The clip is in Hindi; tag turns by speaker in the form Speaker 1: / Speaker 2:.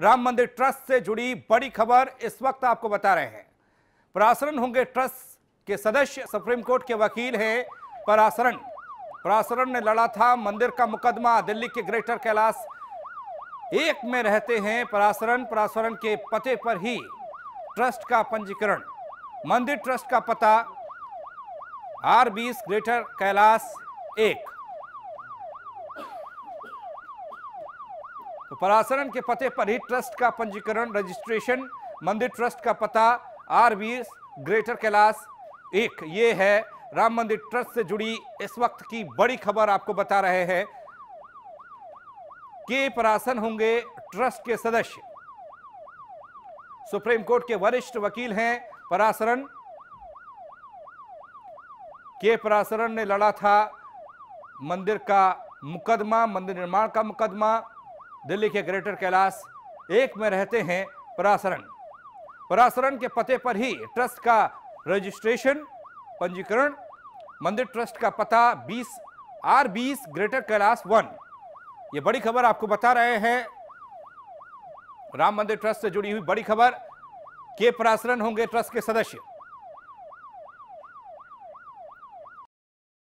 Speaker 1: राम मंदिर ट्रस्ट से जुड़ी बड़ी खबर इस वक्त आपको बता रहे हैं परासरण होंगे ट्रस्ट के सदस्य सुप्रीम कोर्ट के वकील हैं परासरण परासरण ने लड़ा था मंदिर का मुकदमा दिल्ली के ग्रेटर कैलाश एक में रहते हैं परासरण परासरण के पते पर ही ट्रस्ट का पंजीकरण मंदिर ट्रस्ट का पता आर बीस ग्रेटर कैलाश एक तो परासरण के पते पर ही ट्रस्ट का पंजीकरण रजिस्ट्रेशन मंदिर ट्रस्ट का पता आर बीस ग्रेटर कैलाश एक ये है राम मंदिर ट्रस्ट से जुड़ी इस वक्त की बड़ी खबर आपको बता रहे हैं के परासन होंगे ट्रस्ट के सदस्य सुप्रीम कोर्ट के वरिष्ठ वकील हैं परासरन के परासरन ने लड़ा था मंदिर का मुकदमा मंदिर निर्माण का मुकदमा दिल्ली के ग्रेटर कैलाश एक में रहते हैं परासरन परासरन के पते पर ही ट्रस्ट का रजिस्ट्रेशन पंजीकरण मंदिर ट्रस्ट का पता 20 आर 20 ग्रेटर कैलाश वन ये बड़ी खबर आपको बता रहे हैं राम मंदिर ट्रस्ट से जुड़ी हुई बड़ी खबर के परासरण होंगे ट्रस्ट के सदस्य